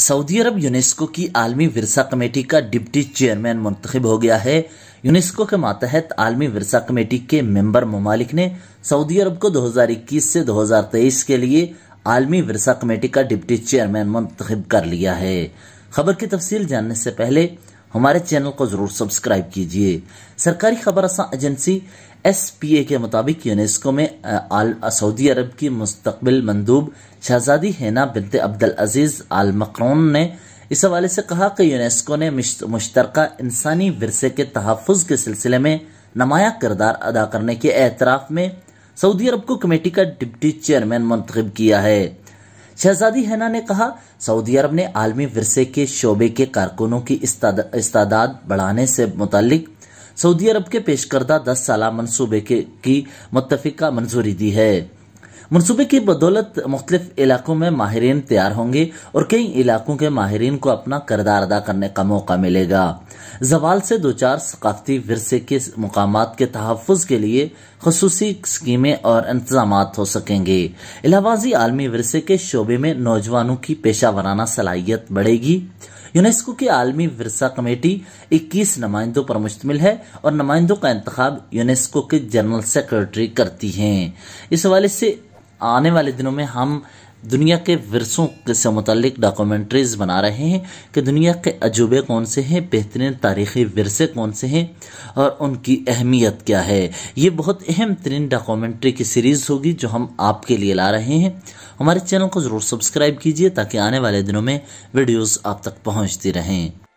Saudi अरब UNESCO की आलमी विरसा कमेटी का डिप्टी चेयरमैन मुंतखब हो गया है यूनेस्को के मातहत आलमी विरसा कमेटी के मेंबर ममालिक ने सऊदी अरब को 2021 से 2023 के लिए आलमी विरसा कमेटी का डिप्टी चेयरमैन मुंतखब कर लिया है खबर की तफसील जानने से पहले हमारे चैनल को जरूर सब्सक्राइब कीजिए सरकारी खबर एजेंसी एस पी ए के मुताबिक यूनेस्को में आल सऊदी अरब की मुस्तबिल मंदूब शहजादी हैना बिनत अब्दुल अजीज आल मकर ने इस हवाले से कहा कि यूनेस्को ने मुश्तर इंसानी वरसे के तहफ़ के सिलसिले में नमाया किरदार अदा करने के एतराफ़ में सऊदी अरब को कमेटी का डिप्टी चेयरमैन मंतखब किया है शहजादी हैना ने कहा सऊदी अरब ने आलमी विरसे के शोबे के कारकुनों की इस्तादाद बढ़ाने से मुतलिक सऊदी अरब के पेश करदा दस साल मनसूबे की मुतफिका मंजूरी दी है मनसूबे की बदौलत मुख्तलिफ इलाकों में माहरीन तैयार होंगे और कई इलाकों के माहरीन को अपना करदार अदा करने का मौका मिलेगा जवाल से दो चार सकाफती वरसे के मकाम के तहफ़ के लिए खसूस स्कीमें और इंतजाम हो सकेंगे इलाहाबाजी आलमी वरसे के शोबे में नौजवानों की पेशा वराना सलाहियत बढ़ेगी यूनेस्को की आलमी वरसा कमेटी इक्कीस नुमाइंदों पर मुश्तमिल है और नुमाइंदों का इंतजाम यूनेस्को के जनरल सेक्रेटरी करती हैं इस हवाले से आने वाले दिनों में हम दुनिया के विरसों से मुतलिक डॉक्यूमेंट्रीज बना रहे हैं कि दुनिया के अजूबे कौन से हैं बेहतरीन तारीखी विरसे कौन से हैं और उनकी अहमियत क्या है ये बहुत अहम तरीन डॉक्यूमेंट्री की सीरीज़ होगी जो हम आपके लिए ला रहे हैं हमारे चैनल को ज़रूर सब्सक्राइब कीजिए ताकि आने वाले दिनों में वीडियोज़ आप तक पहुँचती रहें